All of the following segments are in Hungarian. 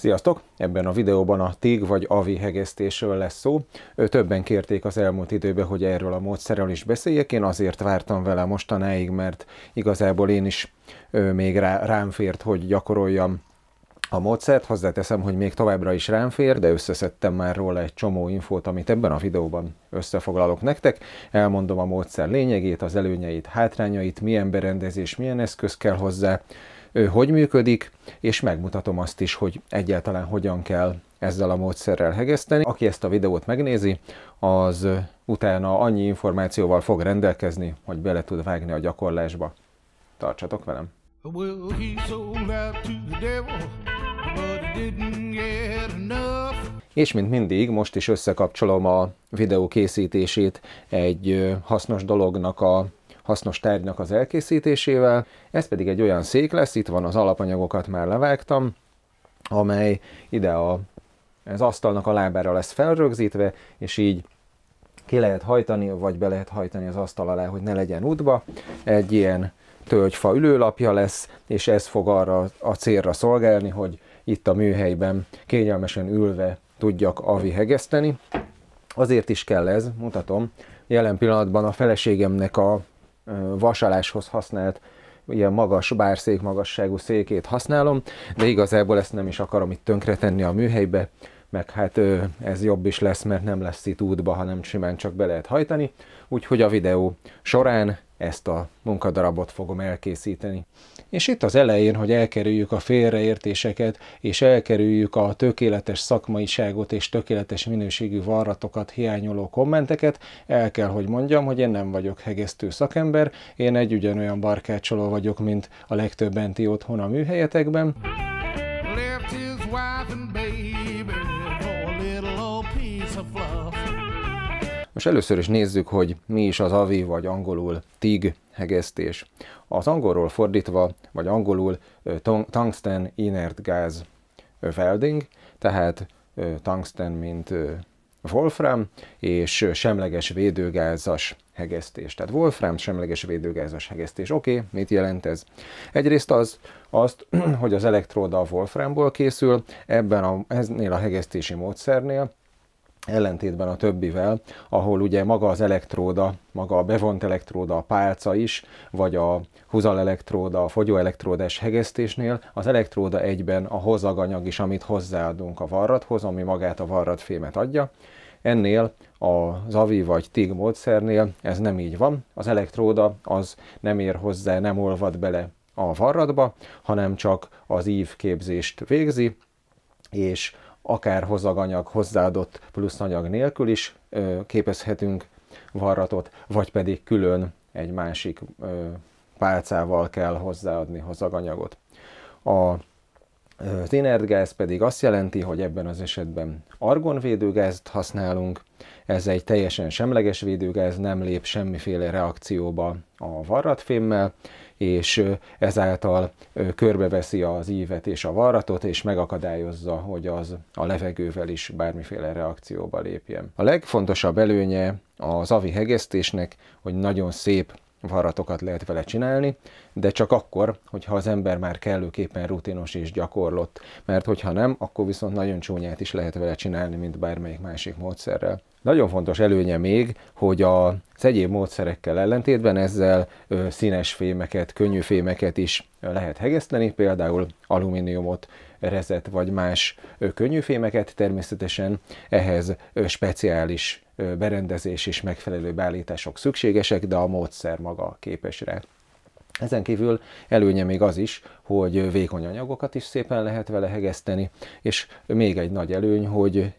Sziasztok! Ebben a videóban a TIG vagy AVI hegesztésről lesz szó. Többen kérték az elmúlt időben, hogy erről a módszerről is beszéljek. Én azért vártam vele mostanáig, mert igazából én is még rá, rám fért, hogy gyakoroljam a módszert. Hozzáteszem, hogy még továbbra is rám fér, de összeszedtem már róla egy csomó infót, amit ebben a videóban összefoglalok nektek. Elmondom a módszer lényegét, az előnyeit, hátrányait, milyen berendezés, milyen eszköz kell hozzá, ő hogy működik, és megmutatom azt is, hogy egyáltalán hogyan kell ezzel a módszerrel hegeszteni. Aki ezt a videót megnézi, az utána annyi információval fog rendelkezni, hogy bele tud vágni a gyakorlásba. Tartsatok velem! és mint mindig, most is összekapcsolom a videó készítését egy hasznos dolognak a hasznos tárgynak az elkészítésével. Ez pedig egy olyan szék lesz, itt van az alapanyagokat már levágtam, amely ide a, az asztalnak a lábára lesz felrögzítve, és így ki lehet hajtani, vagy be lehet hajtani az asztal alá, hogy ne legyen útba. Egy ilyen tölgyfa ülőlapja lesz, és ez fog arra a célra szolgálni, hogy itt a műhelyben kényelmesen ülve tudjak avi hegeszteni. Azért is kell ez, mutatom. Jelen pillanatban a feleségemnek a vasaláshoz használt ilyen magas, bárszék szék magasságú székét használom, de igazából ezt nem is akarom itt tönkretenni a műhelybe, meg hát ez jobb is lesz, mert nem lesz itt útba, hanem simán csak be lehet hajtani. Úgyhogy a videó során ezt a munkadarabot fogom elkészíteni. És itt az elején, hogy elkerüljük a félreértéseket, és elkerüljük a tökéletes szakmaiságot és tökéletes minőségű varratokat hiányoló kommenteket, el kell, hogy mondjam, hogy én nem vagyok hegesztő szakember, én egy ugyanolyan barkácsoló vagyok, mint a legtöbben ti otthon a műhelyetekben. Left his wife and Most először is nézzük, hogy mi is az avi, vagy angolul TIG hegesztés. Az angolról fordítva, vagy angolul tungsten inert gáz welding, tehát tungsten, mint wolfram, és semleges védőgázas hegesztés. Tehát wolfram, semleges védőgázas hegesztés. Oké, okay, mit jelent ez? Egyrészt az, azt, hogy az elektróda a wolframból készül, ebben a, eznél a hegesztési módszernél ellentétben a többivel, ahol ugye maga az elektróda, maga a bevont elektróda, a pálca is, vagy a húzal elektróda, a fogyó elektródás hegesztésnél, az elektróda egyben a hozaganyag is, amit hozzáadunk a varrathoz, ami magát a varratfémet adja. Ennél az AVI vagy TIG módszernél ez nem így van, az elektróda az nem ér hozzá, nem olvad bele a varratba, hanem csak az ív képzést végzi, és akár hozzaganyag, hozzáadott plusz anyag nélkül is képezhetünk varratot, vagy pedig külön egy másik pálcával kell hozzáadni hozzaganyagot. A az inertgáz pedig azt jelenti, hogy ebben az esetben argonvédőgázt használunk, ez egy teljesen semleges védőgáz, nem lép semmiféle reakcióba a varratfémmel, és ezáltal körbeveszi az ívet és a varratot, és megakadályozza, hogy az a levegővel is bármiféle reakcióba lépjen. A legfontosabb előnye az avi hegesztésnek, hogy nagyon szép varratokat lehet vele csinálni, de csak akkor, hogyha az ember már kellőképpen rutinos és gyakorlott, mert hogyha nem, akkor viszont nagyon csúnyát is lehet vele csinálni, mint bármelyik másik módszerrel. Nagyon fontos előnye még, hogy az egyéb módszerekkel ellentétben ezzel színes fémeket, könnyű fémeket is lehet hegeszteni, például alumíniumot, rezet vagy más könnyű fémeket, természetesen ehhez speciális berendezés és megfelelő beállítások szükségesek, de a módszer maga képes rá. Ezen kívül előnye még az is, hogy vékony anyagokat is szépen lehet vele hegeszteni, és még egy nagy előny, hogy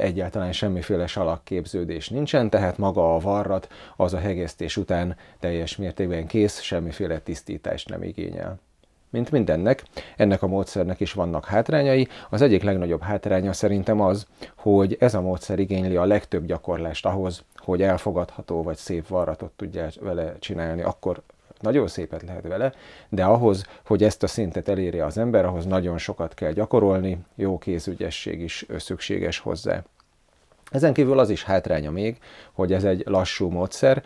egyáltalán semmiféle salakképződés nincsen, tehát maga a varrat az a hegesztés után teljes mértékben kész, semmiféle tisztítást nem igényel. Mint mindennek, ennek a módszernek is vannak hátrányai. Az egyik legnagyobb hátránya szerintem az, hogy ez a módszer igényli a legtöbb gyakorlást ahhoz, hogy elfogadható vagy szép varratot tudjál vele csinálni, akkor nagyon szépet lehet vele, de ahhoz, hogy ezt a szintet elérje az ember, ahhoz nagyon sokat kell gyakorolni, jó kézügyesség is szükséges hozzá. Ezen kívül az is hátránya még, hogy ez egy lassú módszer,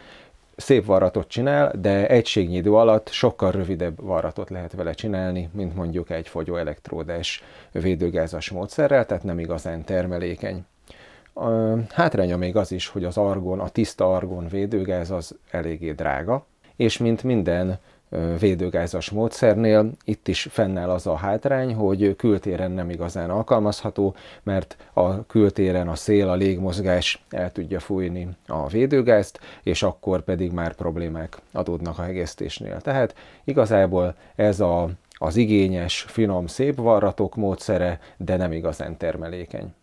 szép varratot csinál, de egységnyi idő alatt sokkal rövidebb varratot lehet vele csinálni, mint mondjuk egy fogyóelektródás védőgázas módszerrel, tehát nem igazán termelékeny. A hátránya még az is, hogy az argon, a tiszta argon védőgáz az eléggé drága, és mint minden védőgázas módszernél. Itt is fennáll az a hátrány, hogy kültéren nem igazán alkalmazható, mert a kültéren a szél, a légmozgás el tudja fújni a védőgázt, és akkor pedig már problémák adódnak a hegesztésnél. Tehát igazából ez a, az igényes, finom, szép varratok módszere, de nem igazán termelékeny.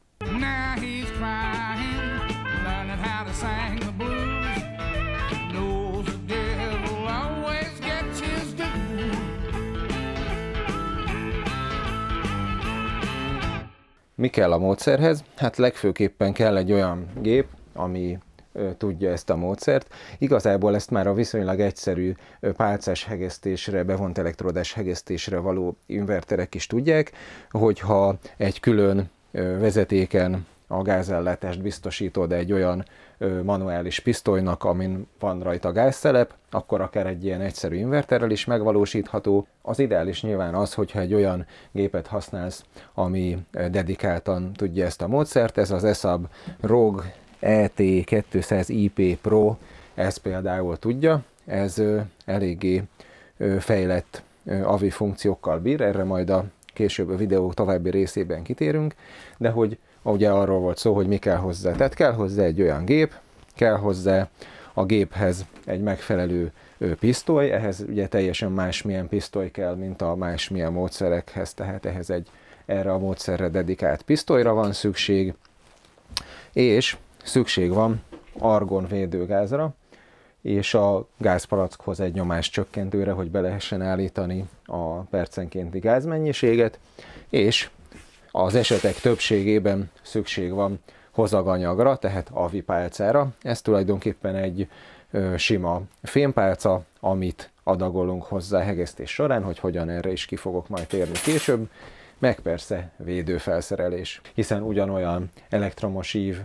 Mi kell a módszerhez? Hát legfőképpen kell egy olyan gép, ami tudja ezt a módszert. Igazából ezt már a viszonylag egyszerű pálcás hegesztésre, bevont elektródás hegesztésre való inverterek is tudják, hogyha egy külön vezetéken a gázellátást biztosítod egy olyan manuális pisztolynak, amin van rajta gázszelep, akkor akár egy ilyen egyszerű inverterrel is megvalósítható. Az ideális nyilván az, hogyha egy olyan gépet használsz, ami dedikáltan tudja ezt a módszert, ez az ESAB ROG ET200IP Pro, ez például tudja, ez eléggé fejlett AVI funkciókkal bír, erre majd a később a videó további részében kitérünk, de hogy ugye arról volt szó, hogy mi kell hozzá. Tehát kell hozzá egy olyan gép, kell hozzá a géphez egy megfelelő pisztoly, ehhez ugye teljesen másmilyen pisztoly kell, mint a másmilyen módszerekhez, tehát ehhez egy erre a módszerre dedikált pisztolyra van szükség, és szükség van argon védőgázra, és a gázpalackhoz egy nyomás csökkentőre, hogy be lehessen állítani a percenkénti gázmennyiséget, és az esetek többségében szükség van hozaganyagra, tehát avipálcára. Ez tulajdonképpen egy ö, sima fémpálca, amit adagolunk hozzá hegesztés során, hogy hogyan erre is ki fogok majd térni később, meg persze védőfelszerelés, hiszen ugyanolyan elektromos ív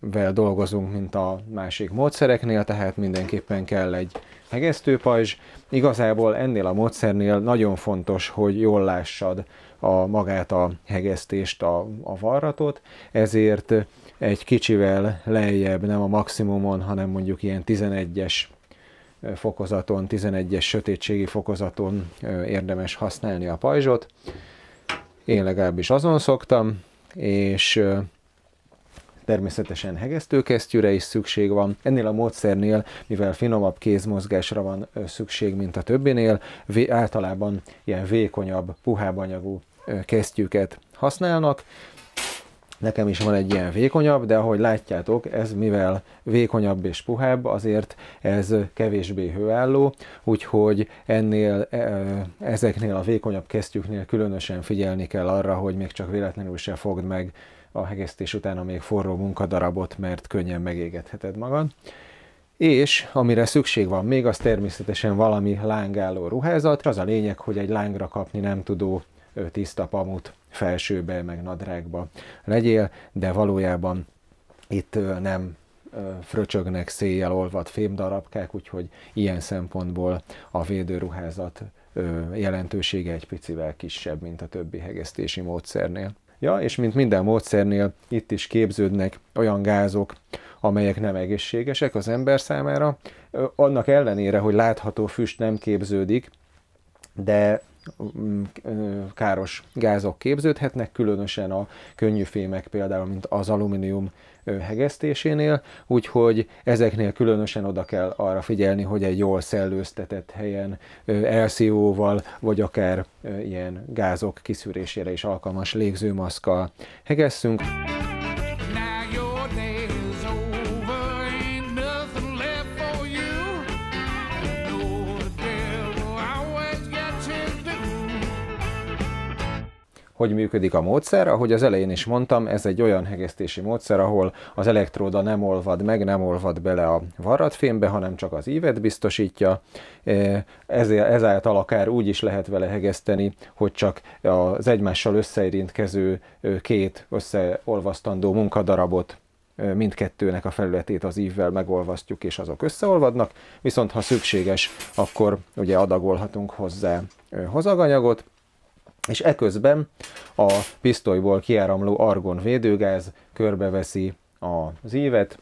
vel dolgozunk, mint a másik módszereknél, tehát mindenképpen kell egy hegesztőpajzs. Igazából ennél a módszernél nagyon fontos, hogy jól lássad a magát a hegesztést, a, a varratot, ezért egy kicsivel lejjebb, nem a maximumon, hanem mondjuk ilyen 11-es fokozaton, 11-es sötétségi fokozaton érdemes használni a pajzsot. Én legalábbis azon szoktam, és természetesen hegesztőkesztyűre is szükség van. Ennél a módszernél, mivel finomabb kézmozgásra van szükség, mint a többinél, általában ilyen vékonyabb, puhább anyagú kesztyűket használnak. Nekem is van egy ilyen vékonyabb, de ahogy látjátok, ez mivel vékonyabb és puhább, azért ez kevésbé hőálló, úgyhogy ennél, ezeknél a vékonyabb kesztyűknél különösen figyelni kell arra, hogy még csak véletlenül se fogd meg a hegesztés a még forró munkadarabot, mert könnyen megégetheted magad. És amire szükség van még, az természetesen valami lángáló ruházat. Az a lényeg, hogy egy lángra kapni nem tudó tiszta pamut felsőbe, meg nadrágba legyél, de valójában itt nem fröcsögnek széjjel olvat fémdarabkák, úgyhogy ilyen szempontból a védőruházat jelentősége egy picivel kisebb, mint a többi hegesztési módszernél. Ja, és mint minden módszernél, itt is képződnek olyan gázok, amelyek nem egészségesek az ember számára. Annak ellenére, hogy látható füst nem képződik, de káros gázok képződhetnek, különösen a könnyű fémek például, mint az alumínium hegesztésénél, úgyhogy ezeknél különösen oda kell arra figyelni, hogy egy jól szellőztetett helyen LCO-val, vagy akár ilyen gázok kiszűrésére is alkalmas légzőmaszkkal hegesszünk. hogy működik a módszer. Ahogy az elején is mondtam, ez egy olyan hegesztési módszer, ahol az elektróda nem olvad meg, nem olvad bele a varratfémbe, hanem csak az ívet biztosítja. E, ezáltal akár úgy is lehet vele hegeszteni, hogy csak az egymással összeérintkező két összeolvasztandó munkadarabot mindkettőnek a felületét az ívvel megolvasztjuk, és azok összeolvadnak, viszont ha szükséges, akkor ugye adagolhatunk hozzá hozaganyagot, és eközben a pisztolyból kiáramló argon védőgáz körbeveszi az ívet,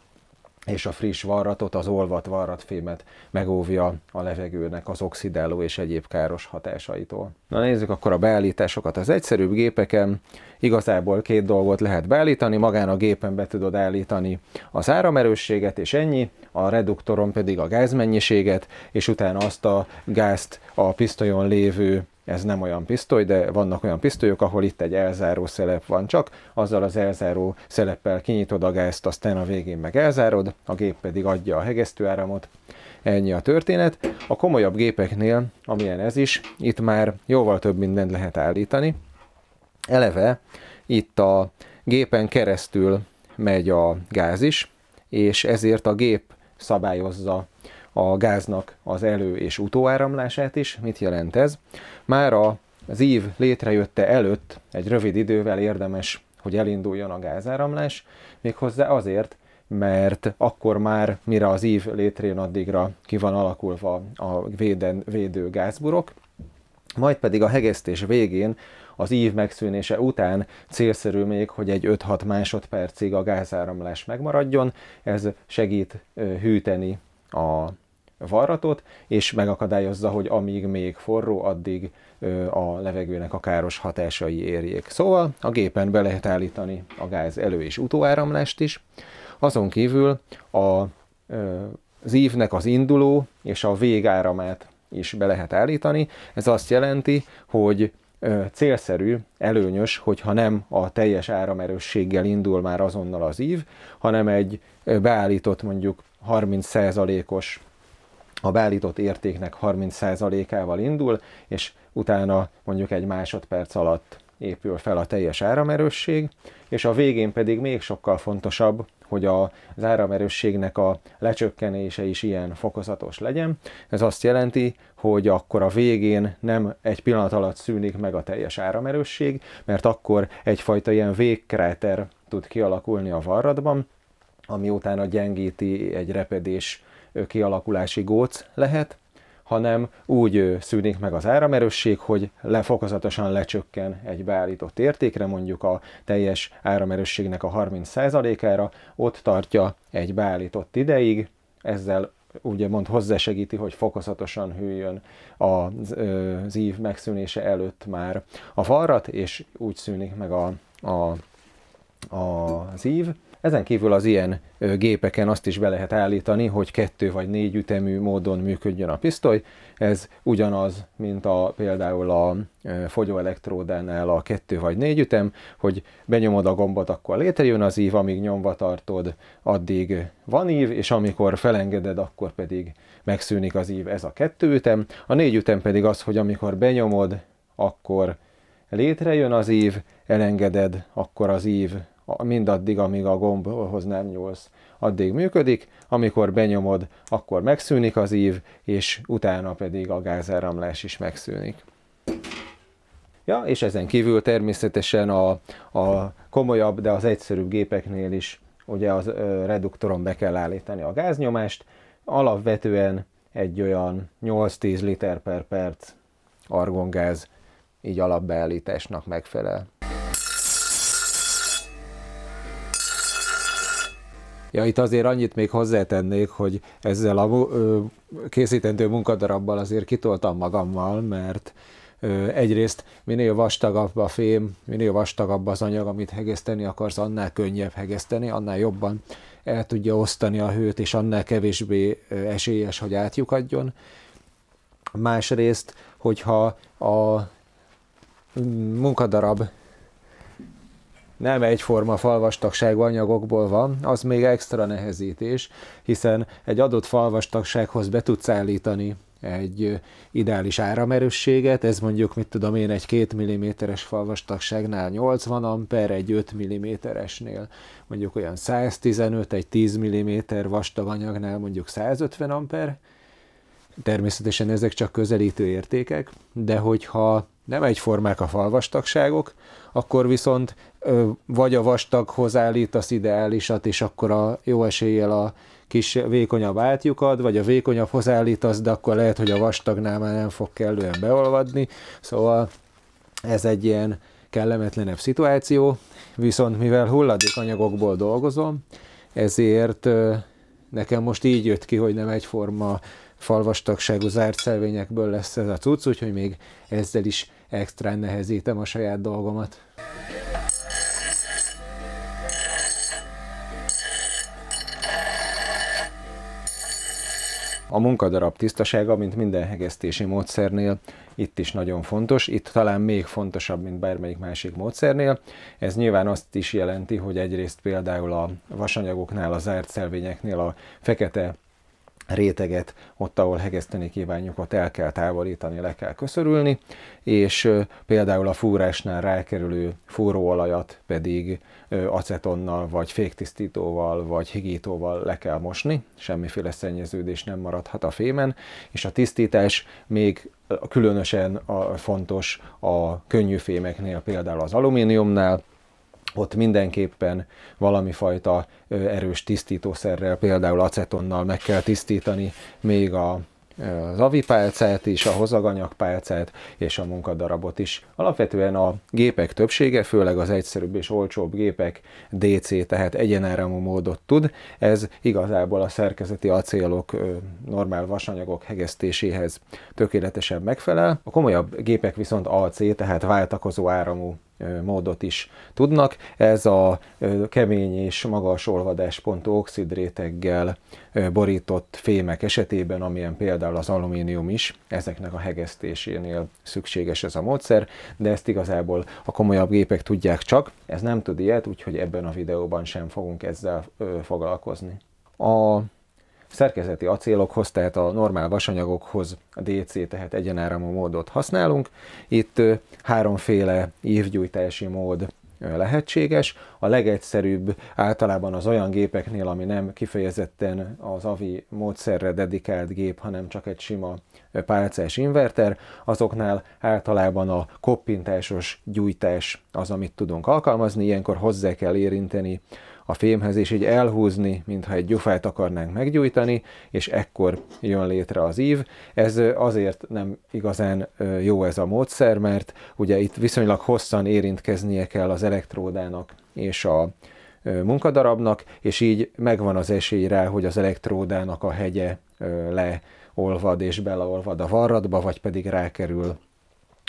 és a friss varratot, az olvat varratfémet megóvja a levegőnek az oxidáló és egyéb káros hatásaitól. Na nézzük akkor a beállításokat. Az egyszerűbb gépeken igazából két dolgot lehet beállítani, magán a gépen be tudod állítani az áramerősséget és ennyi, a reduktoron pedig a gázmennyiséget, és utána azt a gázt a pisztolyon lévő ez nem olyan pisztoly, de vannak olyan pisztolyok, ahol itt egy elzáró szelep van csak, azzal az elzáró szeleppel kinyitod a gázt, aztán a végén meg elzárod, a gép pedig adja a hegesztőáramot. Ennyi a történet. A komolyabb gépeknél, amilyen ez is, itt már jóval több mindent lehet állítani. Eleve itt a gépen keresztül megy a gáz is, és ezért a gép szabályozza a gáznak az elő- és utóáramlását is. Mit jelent ez? Már az ív létrejötte előtt egy rövid idővel érdemes, hogy elinduljon a gázáramlás, méghozzá azért, mert akkor már, mire az ív létrejön, addigra ki van alakulva a véden, védő gázburok, majd pedig a hegesztés végén, az ív megszűnése után célszerű még, hogy egy 5-6 másodpercig a gázáramlás megmaradjon, ez segít hűteni a varratot, és megakadályozza, hogy amíg még forró, addig a levegőnek a káros hatásai érjék. Szóval a gépen be lehet állítani a gáz elő- és utóáramlást is. Azon kívül a az ívnek az induló és a végáramát is be lehet állítani. Ez azt jelenti, hogy célszerű, előnyös, hogyha nem a teljes áramerősséggel indul már azonnal az ív, hanem egy beállított mondjuk 30%-os a beállított értéknek 30%-ával indul, és utána mondjuk egy másodperc alatt épül fel a teljes áramerősség, és a végén pedig még sokkal fontosabb, hogy az áramerősségnek a lecsökkenése is ilyen fokozatos legyen. Ez azt jelenti, hogy akkor a végén nem egy pillanat alatt szűnik meg a teljes áramerősség, mert akkor egyfajta ilyen végkráter tud kialakulni a varradban, ami utána gyengíti egy repedés kialakulási góc lehet, hanem úgy szűnik meg az áramerősség, hogy lefokozatosan lecsökken egy beállított értékre, mondjuk a teljes áramerősségnek a 30%-ára, ott tartja egy beállított ideig, ezzel ugye mond hozzásegíti, hogy fokozatosan hűljön az, az ív megszűnése előtt már a farat és úgy szűnik meg a, a, a, az ív, ezen kívül az ilyen gépeken azt is be lehet állítani, hogy kettő vagy négy ütemű módon működjön a pisztoly. Ez ugyanaz, mint a, például a fogyóelektródánál a kettő vagy négy ütem, hogy benyomod a gombot, akkor létrejön az ív, amíg nyomva tartod, addig van ív, és amikor felengeded, akkor pedig megszűnik az ív, ez a kettő ütem. A négy ütem pedig az, hogy amikor benyomod, akkor létrejön az ív, elengeded, akkor az ív mindaddig, amíg a gombhoz nem nyúlsz. Addig működik, amikor benyomod, akkor megszűnik az ív, és utána pedig a gázáramlás is megszűnik. Ja, és ezen kívül természetesen a, a komolyabb, de az egyszerűbb gépeknél is ugye az reduktoron be kell állítani a gáznyomást, alapvetően egy olyan 8-10 liter per perc argongáz így alapbeállításnak megfelel. Ja, itt azért annyit még hozzátennék, hogy ezzel a készítendő munkadarabbal azért kitoltam magammal, mert egyrészt minél vastagabb a fém, minél vastagabb az anyag, amit hegeszteni akarsz, annál könnyebb hegeszteni, annál jobban el tudja osztani a hőt, és annál kevésbé esélyes, hogy átjukadjon. Másrészt, hogyha a munkadarab nem egyforma falvastagság anyagokból van, az még extra nehezítés, hiszen egy adott falvastagsághoz be tudsz állítani egy ideális áramerősséget, ez mondjuk, mit tudom én, egy 2 mm-es falvastagságnál 80 amper, egy 5 mm-esnél mondjuk olyan 115, egy 10 mm vastag anyagnál mondjuk 150 amper. Természetesen ezek csak közelítő értékek, de hogyha nem egyformák a falvastagságok, akkor viszont ö, vagy a vastaghoz állítasz ideálisat, és akkor a jó eséllyel a kis vékonyabb átjukad, vagy a vékonyabbhoz állítasz, de akkor lehet, hogy a vastagnál már nem fog kellően beolvadni, szóval ez egy ilyen kellemetlenebb szituáció, viszont mivel hulladékanyagokból dolgozom, ezért ö, nekem most így jött ki, hogy nem egyforma falvastagságú zárt szelvényekből lesz ez a cucc, úgyhogy még ezzel is extrán nehezítem a saját dolgomat. A munkadarab tisztasága, mint minden hegesztési módszernél, itt is nagyon fontos, itt talán még fontosabb, mint bármelyik másik módszernél. Ez nyilván azt is jelenti, hogy egyrészt például a vasanyagoknál, a zárt szelvényeknél a fekete réteget ott, ahol hegeszteni kívánjuk, ott el kell távolítani, le kell köszörülni, és például a fúrásnál rákerülő fúróolajat pedig acetonnal, vagy féktisztítóval, vagy higítóval le kell mosni, semmiféle szennyeződés nem maradhat a fémen, és a tisztítás még különösen fontos a könnyű fémeknél, például az alumíniumnál, ott mindenképpen valami fajta erős tisztítószerrel, például acetonnal meg kell tisztítani még a, az avipálcát is, a hozaganyagpálcát és a munkadarabot is. Alapvetően a gépek többsége, főleg az egyszerűbb és olcsóbb gépek DC, tehát egyenáramú módot tud. Ez igazából a szerkezeti acélok normál vasanyagok hegesztéséhez tökéletesen megfelel. A komolyabb gépek viszont AC, tehát váltakozó áramú módot is tudnak. Ez a kemény és magas olvadáspontú oxidréteggel borított fémek esetében, amilyen például az alumínium is, ezeknek a hegesztésénél szükséges ez a módszer, de ezt igazából a komolyabb gépek tudják csak. Ez nem tud ilyet, úgyhogy ebben a videóban sem fogunk ezzel foglalkozni. A szerkezeti acélokhoz, tehát a normál vasanyagokhoz a DC, tehát egyenáramú módot használunk. Itt háromféle évgyújtási mód lehetséges. A legegyszerűbb általában az olyan gépeknél, ami nem kifejezetten az AVI módszerre dedikált gép, hanem csak egy sima pálcás inverter, azoknál általában a koppintásos gyújtás az, amit tudunk alkalmazni, ilyenkor hozzá kell érinteni a fémhez, és így elhúzni, mintha egy gyufát akarnánk meggyújtani, és ekkor jön létre az ív. Ez azért nem igazán jó ez a módszer, mert ugye itt viszonylag hosszan érintkeznie kell az elektródának és a munkadarabnak, és így megvan az esély rá, hogy az elektródának a hegye leolvad és beleolvad a varratba, vagy pedig rákerül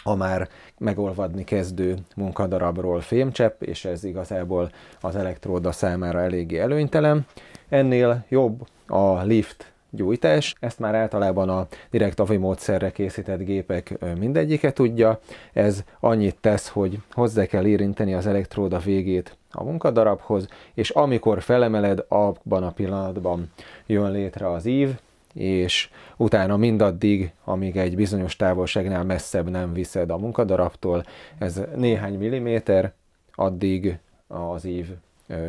a már megolvadni kezdő munkadarabról fémcsepp, és ez igazából az elektróda számára eléggé előnytelen. Ennél jobb a lift gyújtás, ezt már általában a direkt avi módszerre készített gépek mindegyike tudja. Ez annyit tesz, hogy hozzá kell érinteni az elektróda végét a munkadarabhoz, és amikor felemeled, abban a pillanatban jön létre az ív, és utána mindaddig, amíg egy bizonyos távolságnál messzebb nem viszed a munkadarabtól, ez néhány milliméter, addig az ív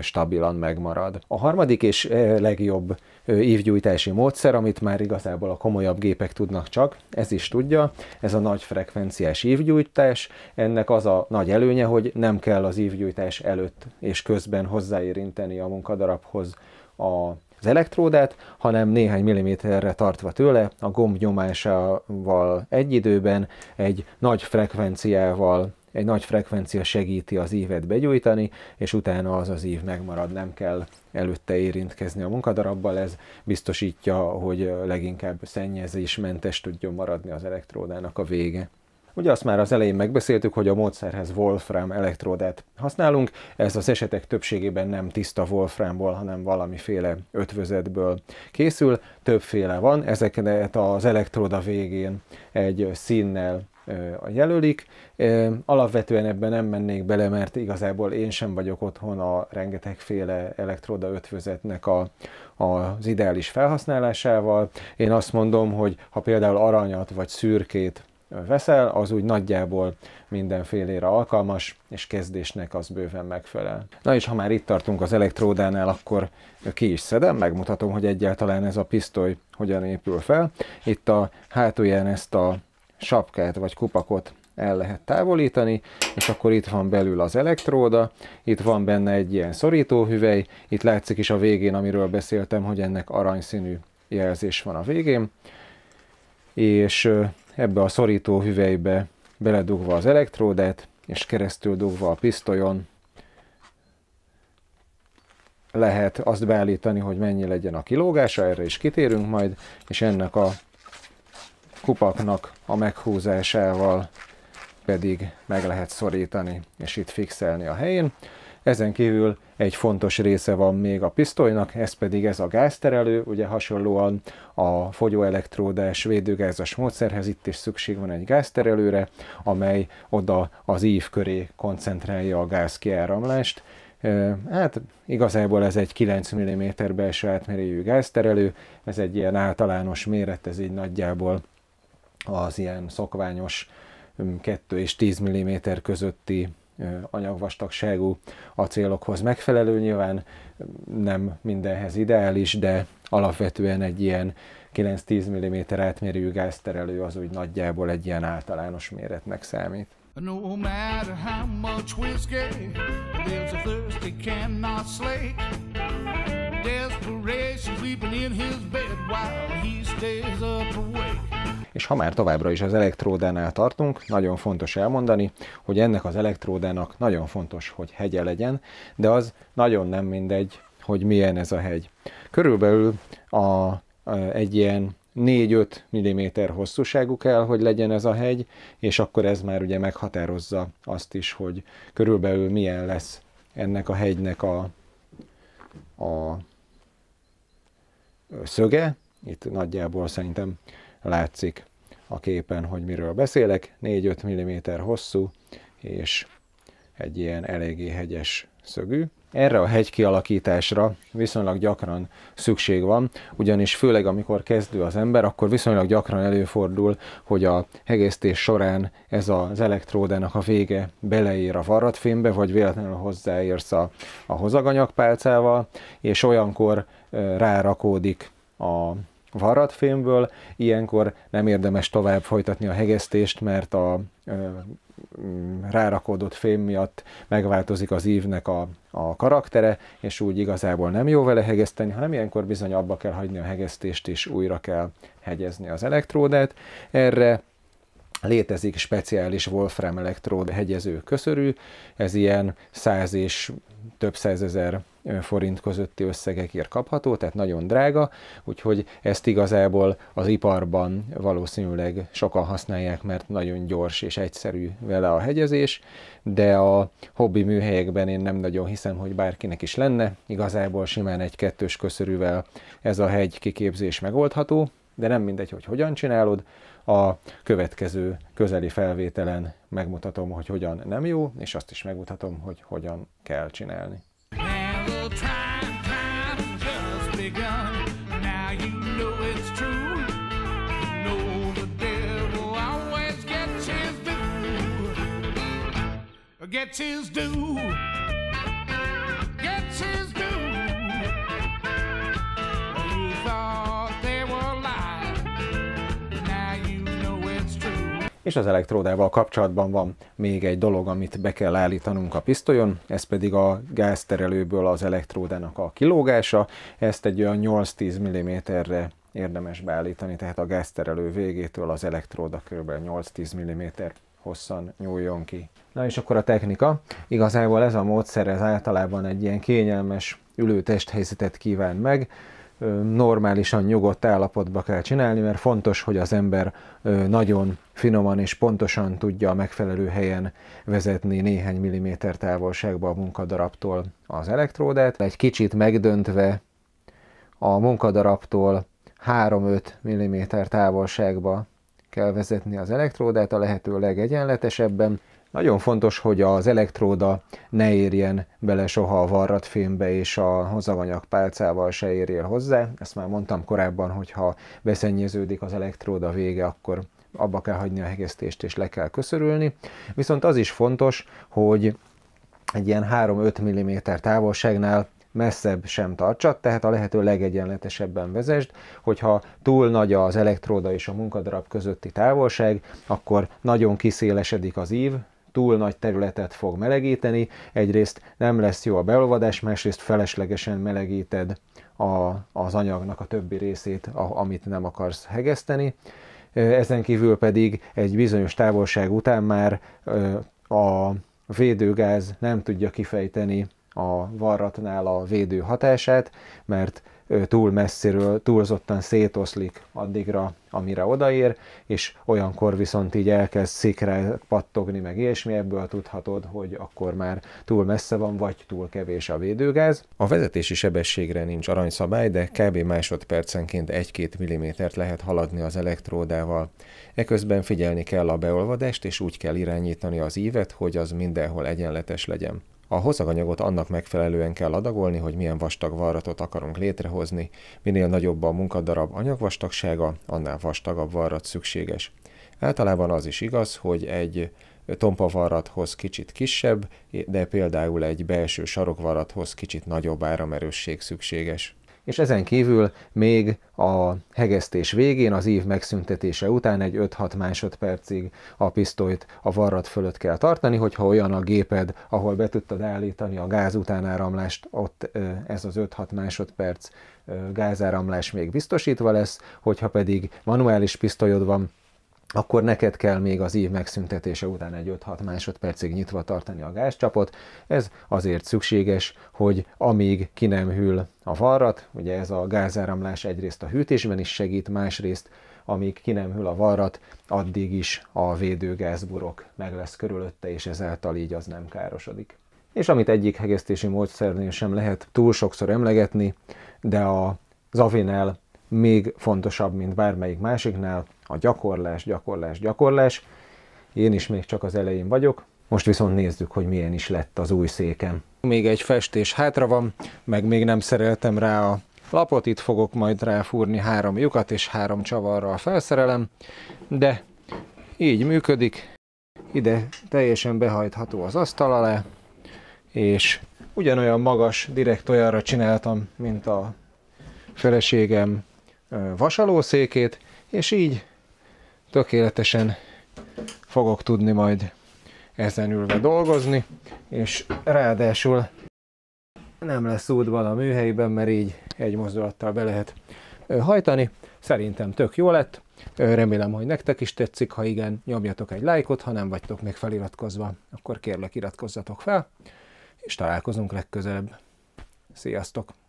stabilan megmarad. A harmadik és legjobb ívgyújtási módszer, amit már igazából a komolyabb gépek tudnak csak, ez is tudja, ez a nagy frekvenciás ívgyújtás. Ennek az a nagy előnye, hogy nem kell az ívgyújtás előtt és közben hozzáérinteni a munkadarabhoz a az elektródát, hanem néhány milliméterre tartva tőle, a gomb nyomásával egy időben, egy nagy frekvenciával egy nagy frekvencia segíti az ívet begyújtani, és utána az az ív megmarad, nem kell előtte érintkezni a munkadarabbal, ez biztosítja, hogy leginkább szennyezésmentes tudjon maradni az elektródának a vége. Ugye azt már az elején megbeszéltük, hogy a módszerhez Wolfram elektródát használunk, ez az esetek többségében nem tiszta Wolframból, hanem valamiféle ötvözetből készül, többféle van, ezeket az elektróda végén egy színnel jelölik. Alapvetően ebben nem mennék bele, mert igazából én sem vagyok otthon a rengetegféle elektroda ötvözetnek a, a, az ideális felhasználásával. Én azt mondom, hogy ha például aranyat vagy szürkét veszel, az úgy nagyjából mindenfélére alkalmas, és kezdésnek az bőven megfelel. Na és ha már itt tartunk az elektródánál, akkor ki is szedem, megmutatom, hogy egyáltalán ez a pisztoly hogyan épül fel. Itt a hátulján ezt a sapkát vagy kupakot el lehet távolítani, és akkor itt van belül az elektróda, itt van benne egy ilyen szorítóhüvely, itt látszik is a végén, amiről beszéltem, hogy ennek aranyszínű jelzés van a végén, és ebbe a szorító hüvelybe beledugva az elektródát, és keresztül dugva a pisztolyon lehet azt beállítani, hogy mennyi legyen a kilógása, erre is kitérünk majd, és ennek a kupaknak a meghúzásával pedig meg lehet szorítani, és itt fixelni a helyén. Ezen kívül egy fontos része van még a pisztolynak, ez pedig ez a gázterelő, ugye hasonlóan a fogyóelektródás védőgázas módszerhez itt is szükség van egy gázterelőre, amely oda az ív köré koncentrálja a gáz kiáramlást. Hát igazából ez egy 9 mm belső átmérőjű gázterelő, ez egy ilyen általános méret, ez így nagyjából az ilyen szokványos 2 mm, és 10 mm közötti anyagvastagságú acélokhoz megfelelő. Nyilván nem mindenhez ideális, de alapvetően egy ilyen 9-10 mm átmérőjű gázterelő az úgy nagyjából egy ilyen általános méretnek számít. No matter how much whiskey there's a thirst he cannot slake. Desperation sleeping in his bed while he stays up awake. És ha már továbbra is az elektródánál tartunk, nagyon fontos elmondani, hogy ennek az elektródának nagyon fontos, hogy hegye legyen, de az nagyon nem mindegy, hogy milyen ez a hegy. Körülbelül a, a egy ilyen 4-5 mm hosszúságú kell, hogy legyen ez a hegy, és akkor ez már ugye meghatározza azt is, hogy körülbelül milyen lesz ennek a hegynek a, a szöge. Itt nagyjából szerintem látszik a képen, hogy miről beszélek. 4-5 mm hosszú, és egy ilyen eléggé hegyes szögű. Erre a hegy kialakításra viszonylag gyakran szükség van, ugyanis főleg amikor kezdő az ember, akkor viszonylag gyakran előfordul, hogy a hegesztés során ez az elektródának a vége beleír a varratfémbe, vagy véletlenül hozzáérsz a, a hozaganyagpálcával, és olyankor rárakódik a varratfémből, ilyenkor nem érdemes tovább folytatni a hegesztést, mert a rárakódott fém miatt megváltozik az ívnek a, a karaktere, és úgy igazából nem jó vele hegeszteni, hanem ilyenkor bizony abba kell hagyni a hegesztést, és újra kell hegyezni az elektródát. Erre létezik speciális Wolfram elektród hegyező köszörű, ez ilyen száz és több százezer forint közötti összegekért kapható, tehát nagyon drága, úgyhogy ezt igazából az iparban valószínűleg sokan használják, mert nagyon gyors és egyszerű vele a hegyezés, de a hobbi műhelyekben én nem nagyon hiszem, hogy bárkinek is lenne, igazából simán egy kettős köszörűvel ez a hegy kiképzés megoldható, de nem mindegy, hogy hogyan csinálod, a következő közeli felvételen megmutatom, hogy hogyan nem jó, és azt is megmutatom, hogy hogyan kell csinálni. gets his due. Gets his due. You thought they were lying. Now you know it's true. És az elektródával kapcsolatban van még egy dolog, amit be kell állítanunk a pisztolyon, ez pedig a gázterelőből az elektródának a kilógása, ezt egy olyan 8-10 mm-re érdemes beállítani, tehát a gázterelő végétől az elektróda kb. 8-10 mm hosszan nyúljon ki. Na és akkor a technika. Igazából ez a módszer ez általában egy ilyen kényelmes ülőtest helyzetet kíván meg, normálisan nyugodt állapotba kell csinálni, mert fontos, hogy az ember nagyon finoman és pontosan tudja a megfelelő helyen vezetni néhány milliméter távolságba a munkadarabtól az elektródát. Egy kicsit megdöntve a munkadarabtól 3-5 mm távolságba kell vezetni az elektródát a lehető legegyenletesebben. Nagyon fontos, hogy az elektróda ne érjen bele soha a varratfémbe, és a hozavanyag pálcával se érjél hozzá. Ezt már mondtam korábban, hogy ha beszennyeződik az elektróda vége, akkor abba kell hagyni a hegesztést, és le kell köszörülni. Viszont az is fontos, hogy egy ilyen 3-5 mm távolságnál messzebb sem tartsad, tehát a lehető legegyenletesebben vezesd, hogyha túl nagy az elektróda és a munkadarab közötti távolság, akkor nagyon kiszélesedik az ív, túl nagy területet fog melegíteni, egyrészt nem lesz jó a beolvadás, másrészt feleslegesen melegíted a, az anyagnak a többi részét, a, amit nem akarsz hegeszteni. Ezen kívül pedig egy bizonyos távolság után már a védőgáz nem tudja kifejteni a varratnál a védő hatását, mert túl messziről, túlzottan szétoszlik addigra, amire odaér, és olyankor viszont így elkezd szikre pattogni, meg ilyesmi, ebből tudhatod, hogy akkor már túl messze van, vagy túl kevés a védőgáz. A vezetési sebességre nincs aranyszabály, de kb. másodpercenként 1-2 mm lehet haladni az elektródával. Eközben figyelni kell a beolvadást, és úgy kell irányítani az ívet, hogy az mindenhol egyenletes legyen. A hozaganyagot annak megfelelően kell adagolni, hogy milyen vastag varratot akarunk létrehozni. Minél nagyobb a munkadarab anyagvastagsága, annál vastagabb varrat szükséges. Általában az is igaz, hogy egy varrathoz kicsit kisebb, de például egy belső sarokvarrathoz kicsit nagyobb áramerősség szükséges és ezen kívül még a hegesztés végén, az ív megszüntetése után egy 5-6 másodpercig a pisztolyt a varrat fölött kell tartani, hogyha olyan a géped, ahol be tudtad állítani a gáz utánáramlást, ott ez az 5-6 másodperc gázáramlás még biztosítva lesz, hogyha pedig manuális pisztolyod van, akkor neked kell még az ív megszüntetése után egy 5-6 másodpercig nyitva tartani a gázcsapot. Ez azért szükséges, hogy amíg ki nem hűl a varrat, ugye ez a gázáramlás egyrészt a hűtésben is segít, másrészt amíg ki nem hűl a varrat, addig is a védőgázburok meg lesz körülötte, és ezáltal így az nem károsodik. És amit egyik hegesztési módszernél sem lehet túl sokszor emlegetni, de a Zavinel még fontosabb, mint bármelyik másiknál, a gyakorlás, gyakorlás, gyakorlás. Én is még csak az elején vagyok, most viszont nézzük, hogy milyen is lett az új székem. Még egy festés hátra van, meg még nem szereltem rá a lapot, itt fogok majd ráfúrni három lyukat és három csavarral felszerelem, de így működik, ide teljesen behajtható az asztal alá, és ugyanolyan magas, direkt olyanra csináltam, mint a feleségem vasalószékét, és így tökéletesen fogok tudni majd ezen ülve dolgozni, és ráadásul nem lesz útban a műhelyben, mert így egy mozdulattal be lehet hajtani. Szerintem tök jó lett, remélem, hogy nektek is tetszik, ha igen, nyomjatok egy lájkot, ha nem vagytok még feliratkozva, akkor kérlek iratkozzatok fel, és találkozunk legközelebb. Sziasztok!